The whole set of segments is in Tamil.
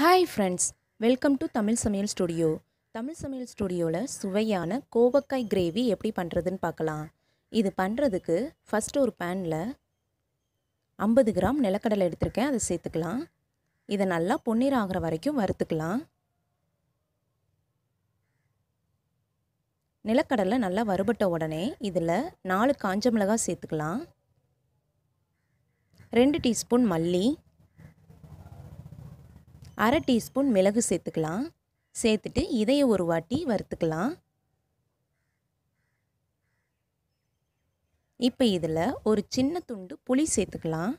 hi friends welcome to Tamil Samayal studio Tamil சமையல் ஸ்டுடியோவில் சுவையான கோவக்காய் கிரேவி எப்படி பண்ணுறதுன்னு பார்க்கலாம் இது பண்ணுறதுக்கு ஃபஸ்ட்டு ஒரு பேனில் ஐம்பது கிராம் நிலக்கடலை எடுத்திருக்கேன் அதை சேர்த்துக்கலாம் இதை நல்லா பொன்னீர் ஆகிற வரைக்கும் வறுத்துக்கலாம் நிலக்கடலை நல்லா வறுபட்ட உடனே இதில் நாலு காஞ்ச மிளகாய் சேர்த்துக்கலாம் ரெண்டு டீஸ்பூன் மல்லி அரை டீஸ்பூன் மிளகு சேர்த்துக்கலாம் சேர்த்துட்டு இதையை ஒரு வாட்டி வறுத்துக்கலாம் இப்போ இதில் ஒரு சின்ன துண்டு புளி சேர்த்துக்கலாம்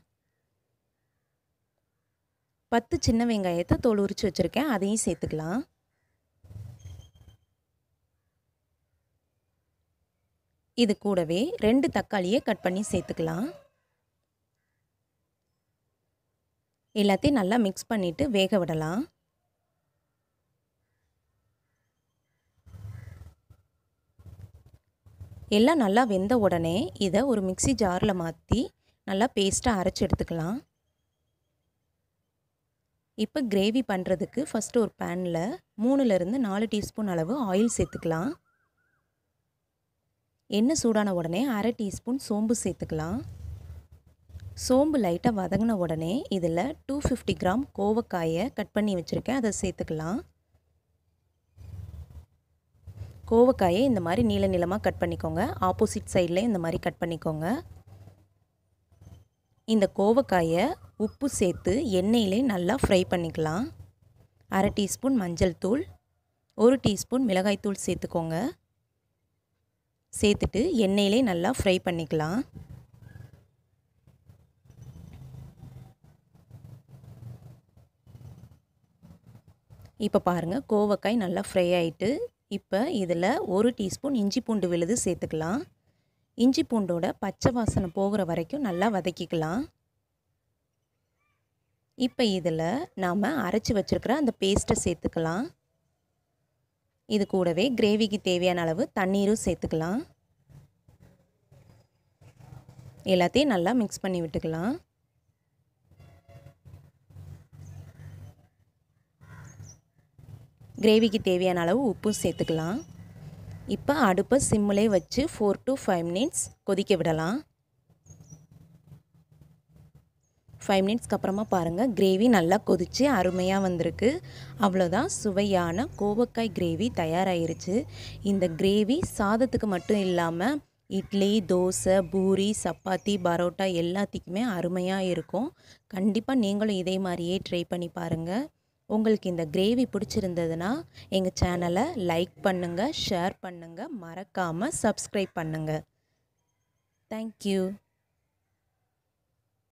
பத்து சின்ன வெங்காயத்தை தோல் உரித்து வச்சுருக்கேன் அதையும் சேர்த்துக்கலாம் இது கூடவே ரெண்டு தக்காளியை கட் பண்ணி சேர்த்துக்கலாம் எல்லாத்தையும் நல்லா மிக்ஸ் பண்ணிவிட்டு வேக விடலாம் எல்லாம் நல்லா வெந்த உடனே இதை ஒரு மிக்சி ஜாரில் மாற்றி நல்லா பேஸ்ட்டாக அரைச்சி எடுத்துக்கலாம் இப்போ கிரேவி பண்ணுறதுக்கு ஃபஸ்ட்டு ஒரு பேனில் மூணுலேருந்து நாலு டீஸ்பூன் அளவு ஆயில் சேர்த்துக்கலாம் எண்ணெய் சூடான உடனே அரை டீஸ்பூன் சோம்பு சேர்த்துக்கலாம் சோம்பு லைட்டாக வதங்கின உடனே இதில் டூ ஃபிஃப்டி கிராம் கோவக்காயை கட் பண்ணி வச்சுருக்கேன் அதை சேர்த்துக்கலாம் கோவக்காயை இந்த மாதிரி நீள நீளமாக கட் பண்ணிக்கோங்க ஆப்போசிட் சைட்லேயும் இந்த மாதிரி கட் பண்ணிக்கோங்க இந்த கோவக்காயை உப்பு சேர்த்து எண்ணெயிலே நல்லா ஃப்ரை பண்ணிக்கலாம் அரை டீஸ்பூன் மஞ்சள் தூள் ஒரு டீஸ்பூன் மிளகாய்த்தூள் சேர்த்துக்கோங்க சேர்த்துட்டு எண்ணெயிலே நல்லா ஃப்ரை பண்ணிக்கலாம் இப்போ பாருங்கள் கோவக்காய் நல்லா ஃப்ரை ஆகிட்டு இப்போ இதில் ஒரு டீஸ்பூன் இஞ்சி பூண்டு விழுது சேர்த்துக்கலாம் இஞ்சி பூண்டோட பச்சை வாசனை போகிற வரைக்கும் நல்லா வதக்கிக்கலாம் இப்போ இதில் நாம் அரைச்சி வச்சுருக்கிற அந்த பேஸ்ட்டை சேர்த்துக்கலாம் இது கூடவே கிரேவிக்கு தேவையான அளவு தண்ணீரும் சேர்த்துக்கலாம் எல்லாத்தையும் நல்லா மிக்ஸ் பண்ணி விட்டுக்கலாம் கிரேவிக்கு தேவையான அளவு உப்பும் சேர்த்துக்கலாம் இப்போ அடுப்பை சிம்மிலே வச்சு ஃபோர் டு ஃபைவ் மினிட்ஸ் கொதிக்க விடலாம் ஃபைவ் மினிட்ஸ்க்கு அப்புறமா பாருங்கள் கிரேவி நல்லா கொதித்து அருமையாக வந்திருக்கு அவ்வளோதான் சுவையான கோவக்காய் கிரேவி தயாராகிருச்சு இந்த கிரேவி சாதத்துக்கு மட்டும் இல்லாமல் இட்லி தோசை பூரி சப்பாத்தி பரோட்டா எல்லாத்துக்குமே அருமையாக இருக்கும் கண்டிப்பாக நீங்களும் இதே மாதிரியே ட்ரை பண்ணி பாருங்கள் உங்களுக்கு இந்த கிரேவி பிடிச்சிருந்ததுன்னா எங்கள் சேனலை லைக் பண்ணுங்கள் ஷேர் பண்ணுங்கள் மறக்காமல் சப்ஸ்கிரைப் பண்ணுங்கள் தேங்க்யூ